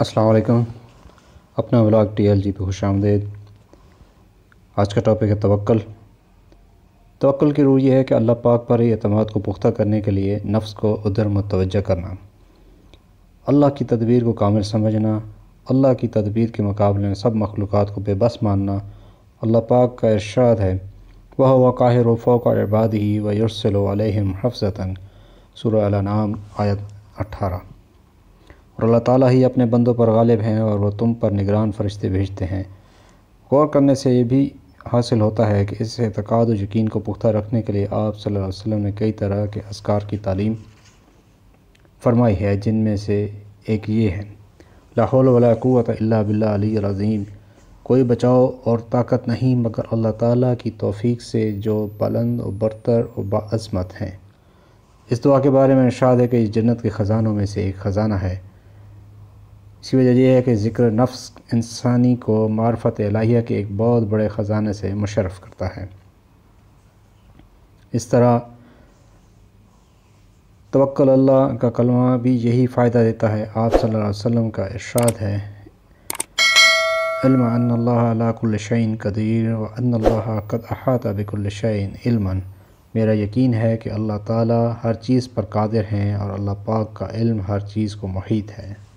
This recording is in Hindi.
असलकम अपना ब्लॉग टी एल जी पे खुश आमदेद आज का टॉपिक है तवक्ल तवक्ल की रूह यह है कि अल्लाह पाक पर ही अतमाद को पुख्ता करने के लिए नफ्स को उधर मतवजह करना अल्लाह की तदबीर को कामिल समझना अल्लाह की तदबीर के मुकाबले में सब मखलूक को बेबस मानना अल्लाह पाक का इर्शाद है वह हुआ काहिर फ़ोक इबाद ही वरसलम हफ्सतन सुर नाम आयत अट्ठारह और अल्लाह ताला ही अपने बंदों पर गालिब हैं और वह तुम पर निगरान फरिश्ते भेजते हैं गौर करने से ये भी हासिल होता है कि इस एतक़ाद और यकीन को पुख्ता रखने के लिए आप सल्लल्लाहु अलैहि वसल्लम ने कई तरह के असकार की तालीम फरमाई है जिनमें से एक ये है लाहौल वलाक़वत अल्ला बिल्ला अज़ीम कोई बचाव और ताकत नहीं मगर अल्लाह ताला की तौफीक से जो बुलंद और बरतर और बाज़मत हैं इस दुआ के बारे में इर्शाद है कि जन्नत के ख़ज़ानों में से एक ख़ज़ाना है इसी वजह यह है कि ज़िक्र नफ्स इंसानी को मार्फत लाहिया के एक बहुत बड़े ख़जाने से मुशरफ करता है इस तरह तवक्ल अल्लाह का कलमा भी यही फ़ायदा देता है आप सल्लल्लाहु अलैहि वसल्लम का इरशाद है इल्म अल्लाकुल्लशन कदीर व अल्लाह कद अहाता बिकुल्लशन इल्मन मेरा यकीन है कि अल्लाह ताला हर चीज़ पर कादिर हैं और अल्लाह पाक का इल्म हर चीज़ को मुहित है